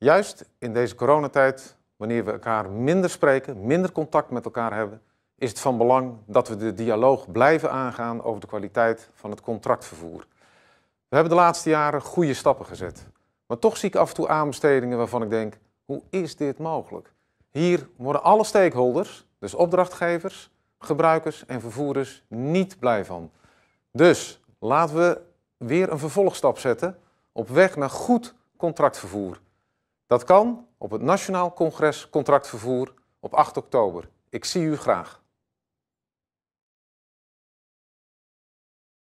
Juist in deze coronatijd, wanneer we elkaar minder spreken, minder contact met elkaar hebben, is het van belang dat we de dialoog blijven aangaan over de kwaliteit van het contractvervoer. We hebben de laatste jaren goede stappen gezet. Maar toch zie ik af en toe aanbestedingen waarvan ik denk, hoe is dit mogelijk? Hier worden alle stakeholders, dus opdrachtgevers, gebruikers en vervoerders, niet blij van. Dus laten we weer een vervolgstap zetten op weg naar goed contractvervoer. Dat kan op het Nationaal Congres Contractvervoer op 8 oktober. Ik zie u graag.